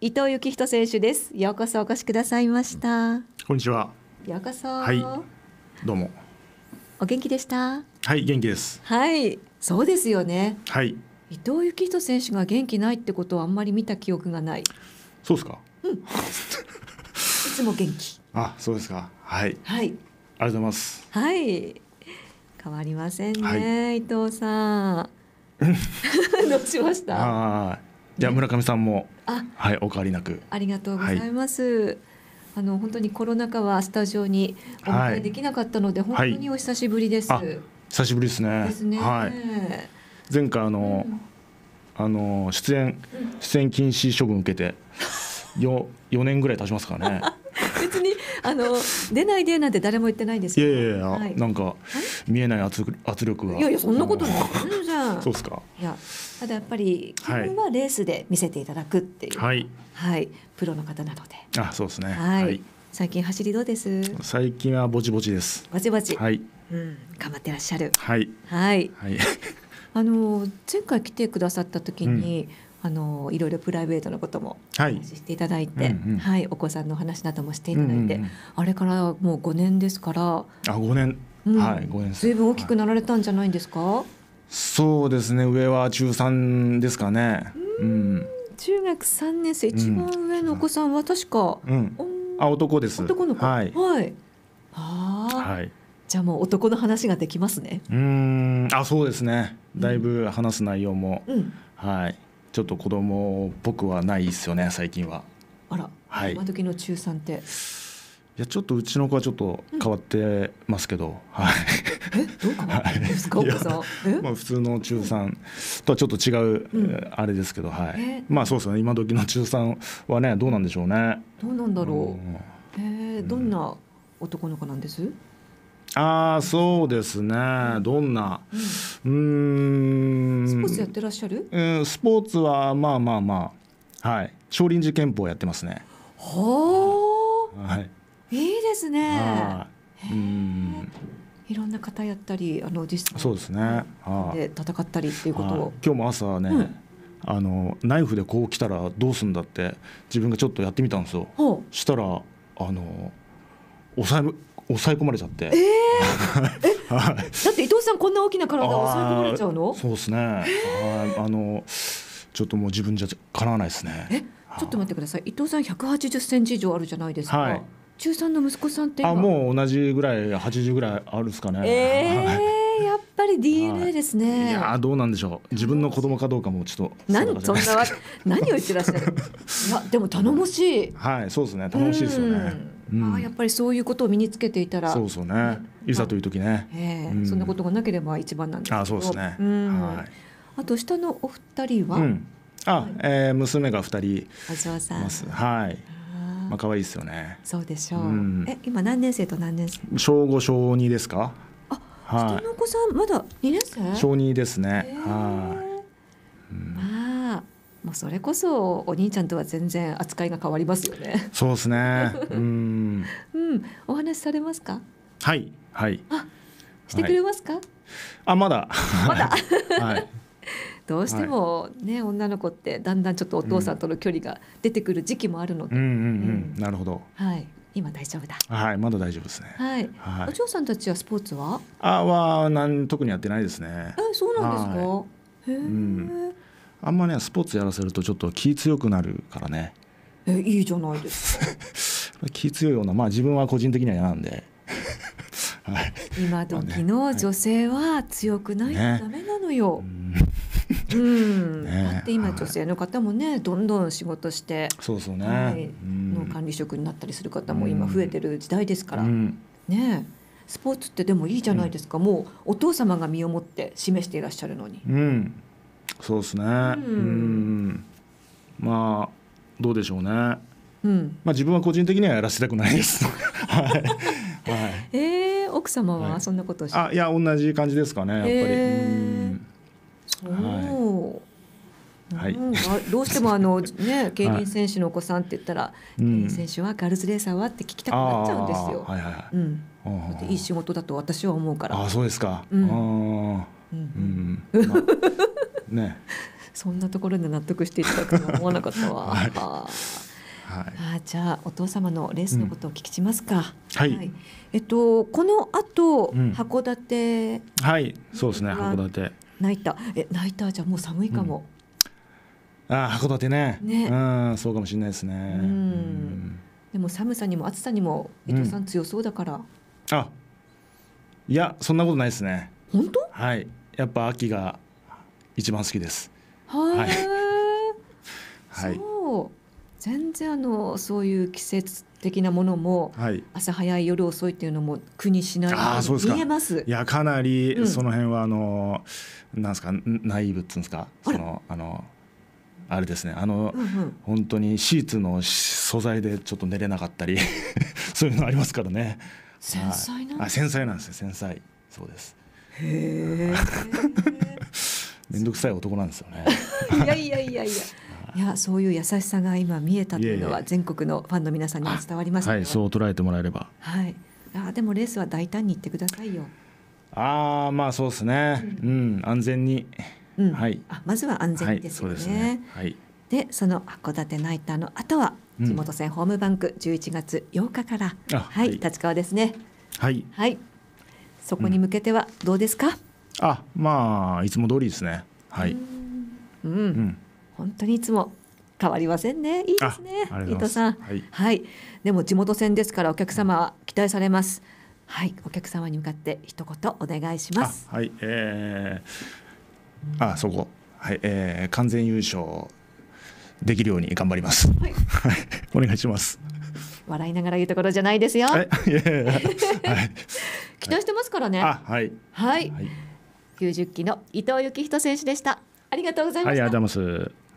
伊藤幸人選手ですようこそお越しくださいましたこんにちはようこそはいどうもお元気でしたはい元気ですはいそうですよねはい伊藤幸人選手が元気ないってことはあんまり見た記憶がないそうですかうんいつも元気あそうですかはいはいありがとうございますはい変わりませんね、はい、伊藤さん どうしましたじゃあ村上さんも、はい、お変わりなく。ありがとうございます。はい、あの本当にコロナ禍はスタジオにお迎えできなかったので、はい、本当にお久しぶりです。久しぶりですね。すねはい。前回あの、うん、あの出演出演禁止処分受けて、よ四年ぐらい経ちますからね。あの出ないでなんて誰も言ってないんですいやいやいや、はい、なんか見えない圧圧力がいやいやそんなことないじゃあ。そうですかいやただやっぱり基本はレースで見せていただくっていうはい、はい、プロの方なのであそうですねはい、はい、最近走りどうです最近はぼちぼちですぼちぼちはいうん、頑張ってらっしゃるはいはい、はい、あの前回来てくださった時に、うんあのいろいろプライベートのことも話していただいて、はい、うんうん、はい、お子さんの話などもしていただいて、うんうんあれからもう5年ですからあ5年、うん、はい5年随分大きくなられたんじゃないんですか、はい、そうですね上は中3ですかねうん中学3年生一番上のお子さんは確か、うん、あ男です男の子はい、はい、あはい、じゃあもう男の話ができますねうんあそうですねだいぶ話す内容も、うん、はいちょっと子供っぽくはないですよね最近はあら、はい、今時の中3っていやちょっとうちの子はちょっと変わってますけど、うん、はいえどう変わってますか、はい、まあ普通の中三とはちょっと違う、うん、あれですけどはい、まあそうですね今時の中三はねどうなんでしょうねどうなんだろう、うん、えー、どんな男の子なんです、うんああそうですね、どんな、うん、スポーツやってらっしゃる、うん、スポーツはまあまあまあ、はい、少林寺拳法やってますね。ほー、はい、いいですね。はいうんいろんな方やったり、あの実そうですね。で戦ったりっていうことを。今日も朝ね、うん、あのナイフでこう来たらどうすんだって自分がちょっとやってみたんですよ。したらあの抑え抑え込まれちゃって。えーはい、だって伊藤さんこんな大きな体を抑え込まれちゃうの？そうですね。はい、あのちょっともう自分じゃかなわないですね。え、ちょっと待ってください。伊藤さん180センチ以上あるじゃないですか。はい、中3の息子さんってあもう同じぐらい80ぐらいあるんですかね。えーやっぱり DNA ですね。はい、いやどうなんでしょう。自分の子供かどうかもちょっと。何そんな何を言ってらっしゃる。いやでも頼もしい。はいそうですね頼もしいですよね。ああやっぱりそういうことを身につけていたらそうそうねいざという時ね、えーそんなことがなければ一番なんですけどあそうですね、はいあと下のお二人は、あ、はえ娘が二人いますはいまあ可愛いですよねそうでしょう、え今何年生と何年生小五小二ですかあ、はい、下のお子さんまだ二年生小二ですねはいもうそれこそお兄ちゃんとは全然扱いが変わりますよね。そうですね。うん。うん、お話されますか。はい、はい。あ、してくれますか。はい、あ、まだ。まだ。はい。どうしてもね、女の子ってだんだんちょっとお父さんとの距離が出てくる時期もあるので。うん、うん、うん、うん、なるほど。はい。今大丈夫だ。はい、まだ大丈夫ですね。はい。はい、お嬢さんたちはスポーツは。あ、は、なん、特にやってないですね。え、そうなんですか。はい、へえ。うんあんまねスポーツやらせるとちょっと気強くなるからねえいいじゃないですか 気強いようなまあ自分は個人的には嫌なんで はい、今時の女性は強くないとダメなのよ、ね、うん、ね、だって今女性の方もね、はい、どんどん仕事してそうそうね、はい、の管理職になったりする方も今増えてる時代ですから、ねスポーツってでもいいじゃないですか、うん、もうお父様が身をもって示していらっしゃるのに。うんそうですね、うん、うんまあどうでしょうね、うん、まあ自分は個人的にはやらせたくないです はい、はい、ええー、奥様はそんなことしはい、あいや同じ感じですかねやっぱり、えー、うんそうはい、どうしてもあの、ね、競輪選手のお子さんって言ったら、はい、競輪選手はガールズレーサーはって聞きたくなっちゃうんですよ。はいはいうん、いい仕事だと私は思うから。あそうですか、うんうん、うん、まあね、そんなところで納得していただくとは思わなかったわ。はい、あじゃあお父様のレースのことを聞きますか。うんはい、はい。えっとこの後、と函館はいそうですね函館泣いたえ泣いたじゃもう寒いかも。うん、あ函館ねねうんそうかもしれないですね。うん、でも寒さにも暑さにも伊藤さん強そうだから。あいやそんなことないですね。本当？はいやっぱ秋が一番好きです。はい。はい。全然あのそういう季節的なものも、はい、朝早い夜遅いっていうのも苦にしない見えますいやかなりその辺はあの、うん、なんですか内部っつうんですかそのあのあれですねあの、うんうん、本当にシーツの素材でちょっと寝れなかったり そういうのありますからね繊細なんです、ね、繊細なんですよ繊細そうですへえ面倒くさい男なんですよね いやいやいやいやいやそういう優しさが今見えたというのは全国のファンの皆さんにも伝わります、ね、はいそう捉えてもらえればはいあでもレースは大胆に行ってくださいよああまあそうですね、うん、安全に、うん、はいあまずは安全ですよね,、はい、そで、ねはい、その函館ナイターの後は地元戦ホームバンク11月8日から、うん、はい、はい、立川ですねはい、はい、そこに向けてはどうですか、あまあいつも通りですねはい。うん、本当にいつも変わりませんね。いいですね。伊藤さん、はい、はい、でも地元戦ですからお客様は期待されます。はい、お客様に向かって一言お願いします。はい、えー、あ、そこ、はい、えー、完全優勝できるように頑張ります。はい、お願いします。笑いながら言うところじゃないですよ。はい、期待してますからね。はい、はい。はい90期の伊藤幸人選手でしたありがとうございました、ざいます。